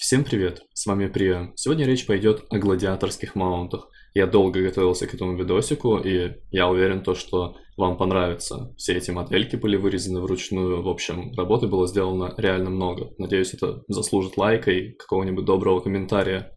Всем привет, с вами Прия. Сегодня речь пойдет о гладиаторских маунтах. Я долго готовился к этому видосику, и я уверен то, что вам понравится. Все эти модельки были вырезаны вручную, в общем, работы было сделано реально много. Надеюсь, это заслужит лайка и какого-нибудь доброго комментария.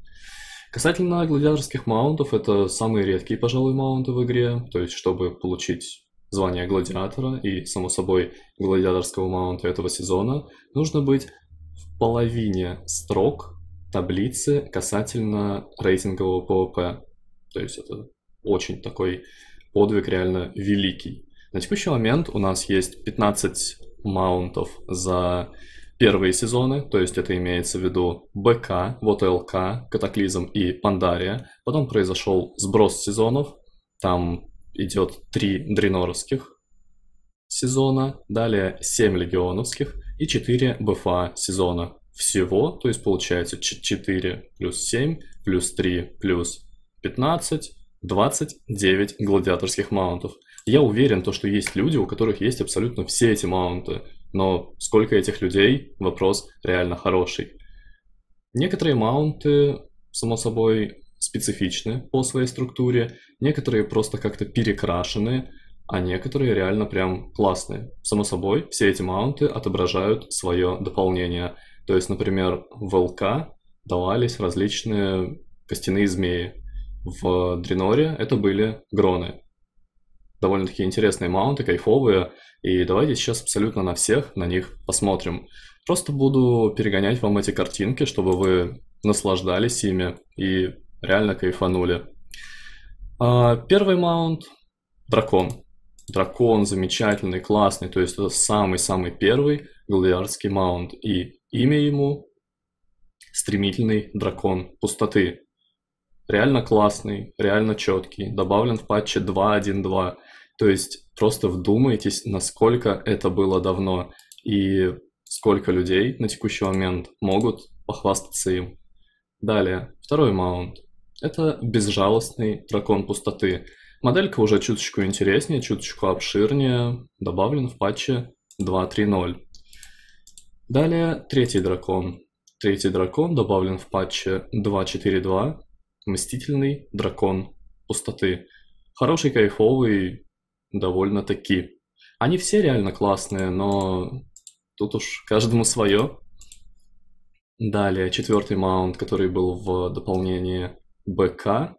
Касательно гладиаторских маунтов, это самые редкие, пожалуй, маунты в игре, то есть чтобы получить звание гладиатора и, само собой, гладиаторского маунта этого сезона, нужно быть в половине строк таблицы касательно рейтингового ПВП. То есть это очень такой подвиг реально великий. На текущий момент у нас есть 15 маунтов за первые сезоны, то есть это имеется в виду БК, вот ЛК, Катаклизм и Пандария. Потом произошел сброс сезонов, там идет 3 дреноровских сезона, далее 7 легионовских и 4 БФА сезона. Всего, то есть получается 4 плюс 7 плюс 3 плюс 15, 29 гладиаторских маунтов. Я уверен, то, что есть люди, у которых есть абсолютно все эти маунты, но сколько этих людей – вопрос реально хороший. Некоторые маунты, само собой, специфичны по своей структуре, некоторые просто как-то перекрашены – а некоторые реально прям классные. Само собой, все эти маунты отображают свое дополнение. То есть, например, в ЛК давались различные костяные змеи. В Дреноре это были гроны. Довольно-таки интересные маунты, кайфовые. И давайте сейчас абсолютно на всех на них посмотрим. Просто буду перегонять вам эти картинки, чтобы вы наслаждались ими и реально кайфанули. А, первый маунт – дракон дракон замечательный, классный, то есть это самый-самый первый галдиарский маунт, и имя ему стремительный дракон пустоты. Реально классный, реально четкий, добавлен в патче 2.1.2, то есть просто вдумайтесь, насколько это было давно, и сколько людей на текущий момент могут похвастаться им. Далее, второй маунт. Это безжалостный дракон пустоты. Моделька уже чуточку интереснее, чуточку обширнее, добавлен в патче 2.3.0. Далее третий дракон. Третий дракон добавлен в патче 2.4.2, мстительный дракон пустоты. Хороший, кайфовый, довольно-таки. Они все реально классные, но тут уж каждому свое. Далее четвертый маунт, который был в дополнении БК,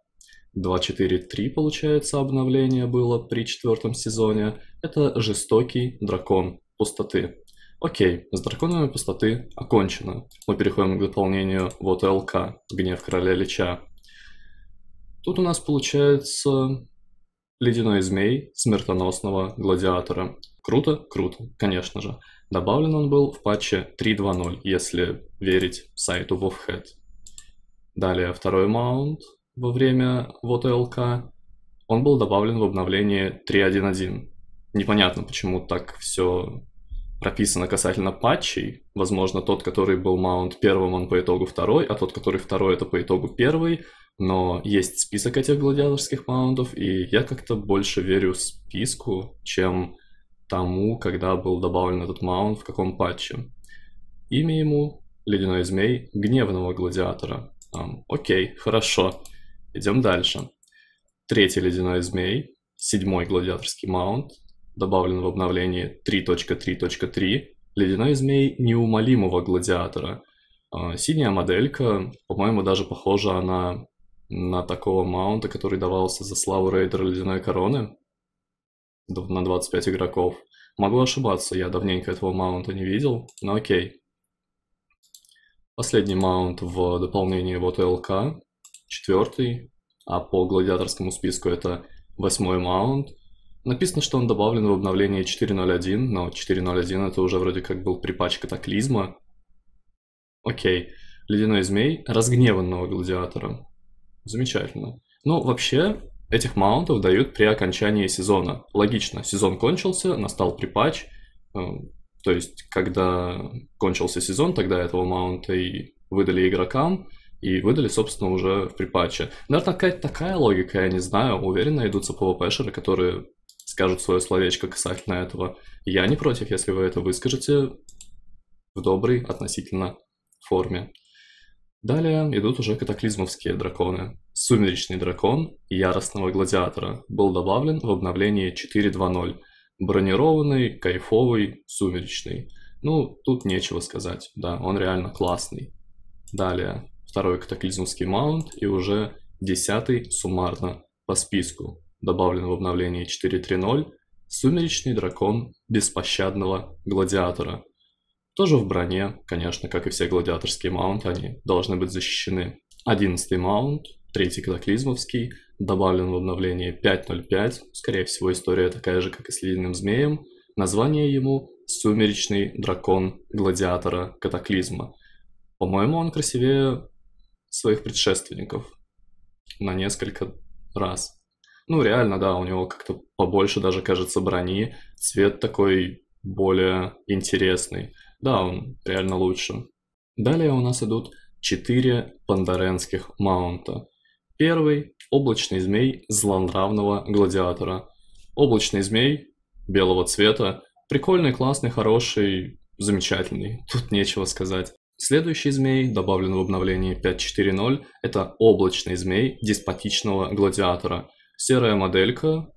2.4.3, получается, обновление было при четвертом сезоне. Это жестокий дракон пустоты. Окей, с драконами пустоты окончено. Мы переходим к дополнению вот ЛК, гнев короля Лича. Тут у нас получается ледяной змей смертоносного гладиатора. Круто, круто, конечно же. Добавлен он был в патче 3.2.0, если верить сайту Вовхед. Далее второй маунт – во время вот ЛК, он был добавлен в обновление 3.1.1. Непонятно, почему так все прописано касательно патчей. Возможно, тот, который был маунт первым, он по итогу второй, а тот, который второй, это по итогу первый. Но есть список этих гладиаторских маунтов, и я как-то больше верю списку, чем тому, когда был добавлен этот маунт, в каком патче. Имя ему — Ледяной Змей Гневного Гладиатора. Um, окей, хорошо. Идем дальше. Третий ледяной змей, седьмой гладиаторский маунт, добавлен в обновлении 3.3.3, ледяной змей неумолимого гладиатора. А, синяя моделька, по-моему, даже похожа она на такого маунта, который давался за славу рейдера ледяной короны на 25 игроков. Могу ошибаться, я давненько этого маунта не видел, но окей. Последний маунт в дополнении вот ЛК, четвертый, а по гладиаторскому списку это восьмой маунт. Написано, что он добавлен в обновление 4.0.1, но 4.0.1 это уже вроде как был припач катаклизма. Окей. Ледяной змей разгневанного гладиатора. Замечательно. Ну, вообще, этих маунтов дают при окончании сезона. Логично, сезон кончился, настал припач. Э, то есть, когда кончился сезон, тогда этого маунта и выдали игрокам и выдали, собственно, уже в патче. Наверное, какая-то такая логика, я не знаю. Уверенно найдутся pvp которые скажут свое словечко касательно этого. Я не против, если вы это выскажете в доброй относительно форме. Далее идут уже катаклизмовские драконы. Сумеречный дракон яростного гладиатора был добавлен в обновлении 4.2.0. Бронированный, кайфовый, сумеречный. Ну, тут нечего сказать, да, он реально классный. Далее, второй катаклизмский маунт и уже десятый суммарно по списку, добавлен в обновлении 4.3.0, Сумеречный дракон беспощадного гладиатора. Тоже в броне, конечно, как и все гладиаторские маунты, они должны быть защищены. одиннадцатый маунт, третий катаклизмовский, добавлен в обновлении 5.0.5, скорее всего история такая же, как и с Ледяным Змеем, название ему «Сумеречный дракон гладиатора катаклизма». По-моему, он красивее своих предшественников на несколько раз. Ну, реально, да, у него как-то побольше даже, кажется, брони. Цвет такой более интересный. Да, он реально лучше. Далее у нас идут четыре пандаренских маунта. Первый – облачный змей злонравного гладиатора. Облачный змей белого цвета. Прикольный, классный, хороший, замечательный. Тут нечего сказать. Следующий змей, добавлен в обновлении 5.4.0, это облачный змей деспотичного гладиатора. Серая моделька,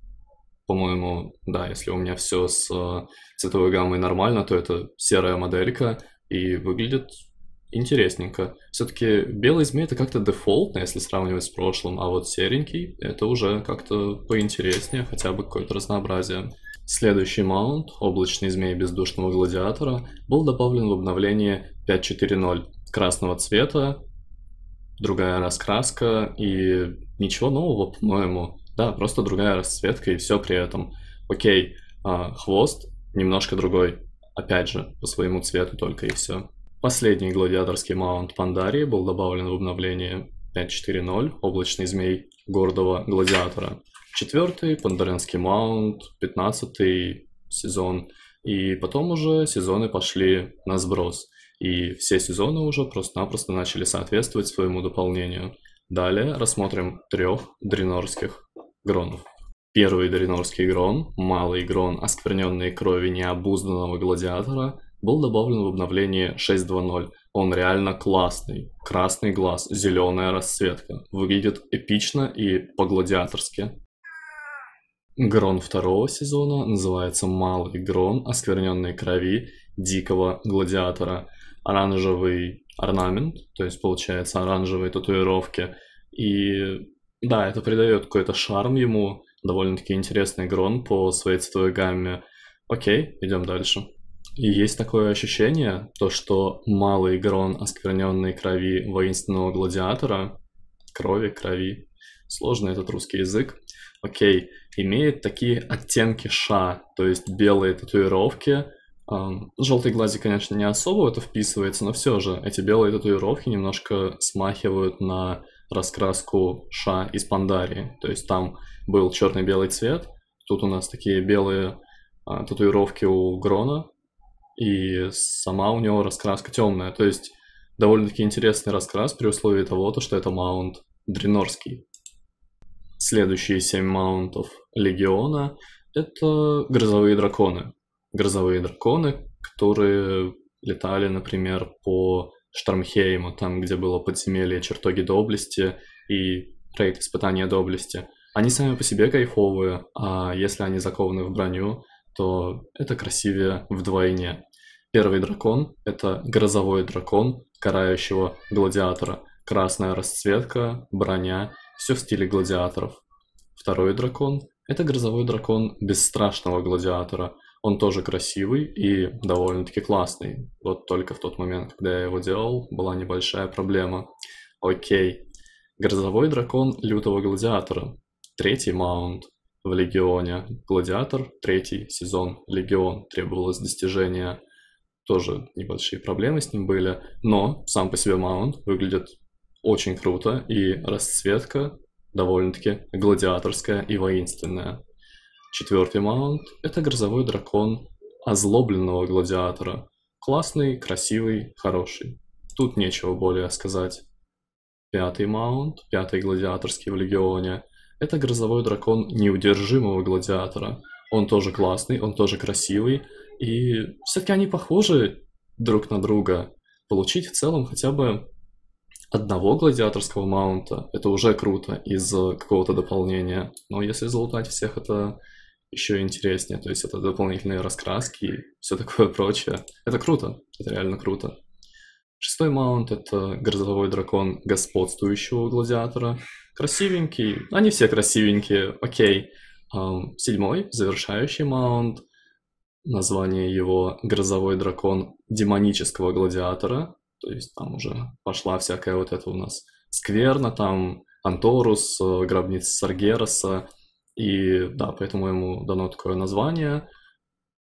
по-моему, да, если у меня все с э, цветовой гаммой нормально, то это серая моделька и выглядит интересненько. Все-таки белый змей это как-то дефолтно, если сравнивать с прошлым, а вот серенький это уже как-то поинтереснее, хотя бы какое-то разнообразие. Следующий маунт, облачный змей бездушного гладиатора, был добавлен в обновление 5.4.0 красного цвета, другая раскраска и ничего нового, по-моему. Да, просто другая расцветка и все при этом. Окей, а хвост немножко другой, опять же, по своему цвету только и все. Последний гладиаторский маунт Пандарии был добавлен в обновление 5.4.0 «Облачный змей гордого гладиатора» четвертый, Пандаренский маунт, пятнадцатый сезон. И потом уже сезоны пошли на сброс. И все сезоны уже просто-напросто начали соответствовать своему дополнению. Далее рассмотрим трех дренорских гронов. Первый дренорский грон, малый грон оскверненный крови необузданного гладиатора, был добавлен в обновлении 6.2.0. Он реально классный. Красный глаз, зеленая расцветка. Выглядит эпично и по-гладиаторски. Грон второго сезона называется «Малый Грон. Оскверненные крови дикого гладиатора». Оранжевый орнамент, то есть, получается, оранжевые татуировки. И да, это придает какой-то шарм ему, довольно-таки интересный Грон по своей цветовой гамме. Окей, идем дальше. И есть такое ощущение, то что малый грон оскверненной крови воинственного гладиатора, крови, крови, сложный этот русский язык, окей, имеет такие оттенки ша, то есть белые татуировки. Желтый глазик, конечно, не особо в это вписывается, но все же эти белые татуировки немножко смахивают на раскраску ша из Пандарии. То есть там был черный-белый цвет, тут у нас такие белые а, татуировки у Грона, и сама у него раскраска темная. То есть довольно-таки интересный раскрас при условии того, то, что это маунт дренорский. Следующие семь маунтов легиона — это грозовые драконы. Грозовые драконы, которые летали, например, по Штормхейму, там, где было подземелье чертоги доблести и рейд испытания доблести. Они сами по себе кайфовые, а если они закованы в броню, то это красивее вдвойне. Первый дракон — это грозовой дракон, карающего гладиатора. Красная расцветка, броня все в стиле гладиаторов. Второй дракон – это грозовой дракон бесстрашного гладиатора. Он тоже красивый и довольно-таки классный. Вот только в тот момент, когда я его делал, была небольшая проблема. Окей. Грозовой дракон лютого гладиатора. Третий маунт в Легионе. Гладиатор, третий сезон Легион. Требовалось достижение. Тоже небольшие проблемы с ним были. Но сам по себе маунт выглядит очень круто, и расцветка довольно-таки гладиаторская и воинственная. Четвертый маунт – это грозовой дракон озлобленного гладиатора. Классный, красивый, хороший. Тут нечего более сказать. Пятый маунт, пятый гладиаторский в легионе – это грозовой дракон неудержимого гладиатора. Он тоже классный, он тоже красивый, и все-таки они похожи друг на друга. Получить в целом хотя бы одного гладиаторского маунта, это уже круто из какого-то дополнения. Но если залутать всех, это еще интереснее. То есть это дополнительные раскраски и все такое прочее. Это круто, это реально круто. Шестой маунт — это грозовой дракон господствующего гладиатора. Красивенький, ну, они все красивенькие, окей. седьмой, завершающий маунт. Название его «Грозовой дракон демонического гладиатора». То есть там уже пошла всякая вот эта у нас скверна, там Анторус, э, гробница Саргераса. И да, поэтому ему дано такое название.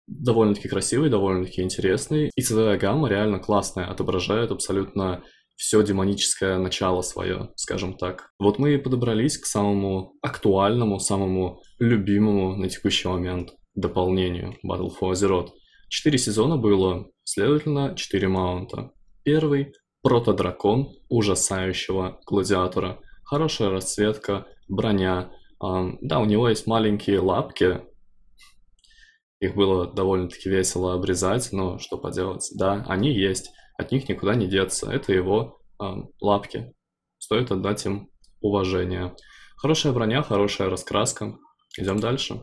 Довольно-таки красивый, довольно-таки интересный. И цветовая гамма реально классная, отображает абсолютно все демоническое начало свое, скажем так. Вот мы и подобрались к самому актуальному, самому любимому на текущий момент дополнению Battle for Azeroth. Четыре сезона было, следовательно, четыре маунта. Первый – протодракон ужасающего гладиатора. Хорошая расцветка, броня. А, да, у него есть маленькие лапки. Их было довольно-таки весело обрезать, но что поделать. Да, они есть, от них никуда не деться. Это его а, лапки. Стоит отдать им уважение. Хорошая броня, хорошая раскраска. Идем дальше.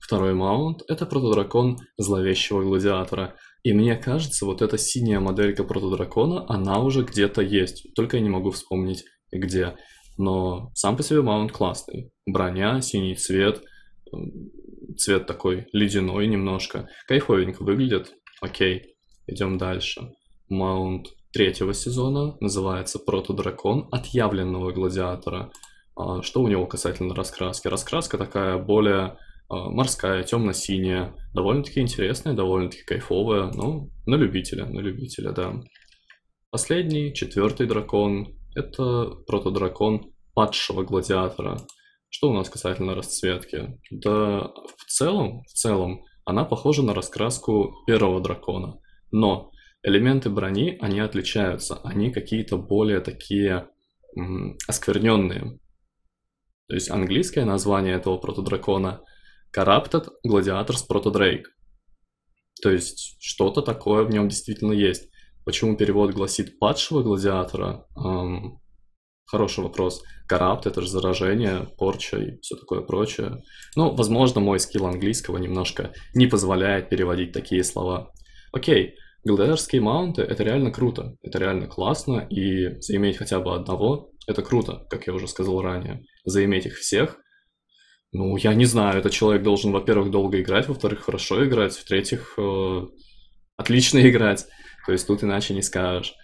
Второй маунт – это протодракон зловещего гладиатора. И мне кажется, вот эта синяя моделька протодракона, она уже где-то есть, только я не могу вспомнить где. Но сам по себе маунт классный. Броня, синий цвет, цвет такой ледяной немножко. Кайфовенько выглядит, окей. Идем дальше. Маунт третьего сезона называется Протодракон отъявленного гладиатора. А, что у него касательно раскраски? Раскраска такая более а, морская, темно-синяя, довольно-таки интересная, довольно-таки кайфовая, ну, на любителя, на любителя, да. Последний, четвертый дракон, это протодракон падшего гладиатора. Что у нас касательно расцветки? Да, в целом, в целом, она похожа на раскраску первого дракона, но элементы брони, они отличаются, они какие-то более такие оскверненные. То есть английское название этого протодракона – Corrupted Gladiators Proto Drake. То есть что-то такое в нем действительно есть. Почему перевод гласит падшего гладиатора? Эм, хороший вопрос. Коррапт — это же заражение, порча и все такое прочее. Ну, возможно, мой скилл английского немножко не позволяет переводить такие слова. Окей, гладиаторские маунты — это реально круто, это реально классно, и заиметь хотя бы одного — это круто, как я уже сказал ранее. Заиметь их всех ну, я не знаю, этот человек должен, во-первых, долго играть, во-вторых, хорошо играть, в-третьих, э, отлично играть. То есть тут иначе не скажешь.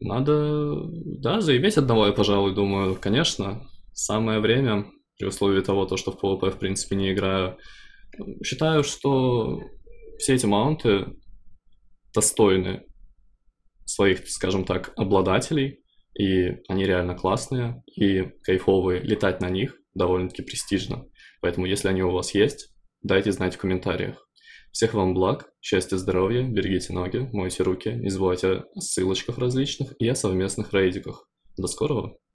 Надо, да, заявить одного, я, пожалуй, думаю, конечно. Самое время, при условии того, то, что в PvP, в принципе, не играю. Считаю, что все эти маунты достойны своих, скажем так, обладателей, и они реально классные и кайфовые. Летать на них довольно-таки престижно. Поэтому, если они у вас есть, дайте знать в комментариях. Всех вам благ, счастья, здоровья, берегите ноги, мойте руки, не забывайте о ссылочках различных и о совместных рейдиках. До скорого!